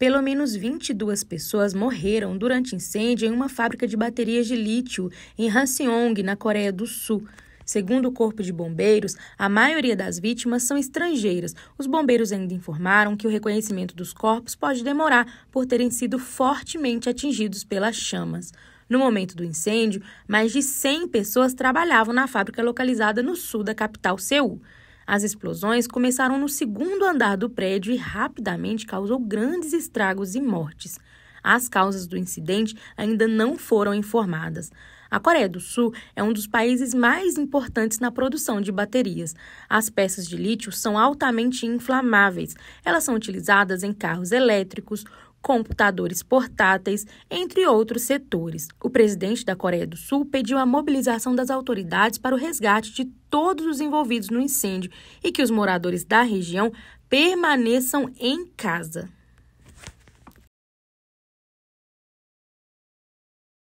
Pelo menos 22 pessoas morreram durante incêndio em uma fábrica de baterias de lítio em Hanseong, na Coreia do Sul. Segundo o Corpo de Bombeiros, a maioria das vítimas são estrangeiras. Os bombeiros ainda informaram que o reconhecimento dos corpos pode demorar por terem sido fortemente atingidos pelas chamas. No momento do incêndio, mais de 100 pessoas trabalhavam na fábrica localizada no sul da capital, Seul. As explosões começaram no segundo andar do prédio e rapidamente causou grandes estragos e mortes. As causas do incidente ainda não foram informadas. A Coreia do Sul é um dos países mais importantes na produção de baterias. As peças de lítio são altamente inflamáveis. Elas são utilizadas em carros elétricos, computadores portáteis, entre outros setores. O presidente da Coreia do Sul pediu a mobilização das autoridades para o resgate de todos os envolvidos no incêndio e que os moradores da região permaneçam em casa.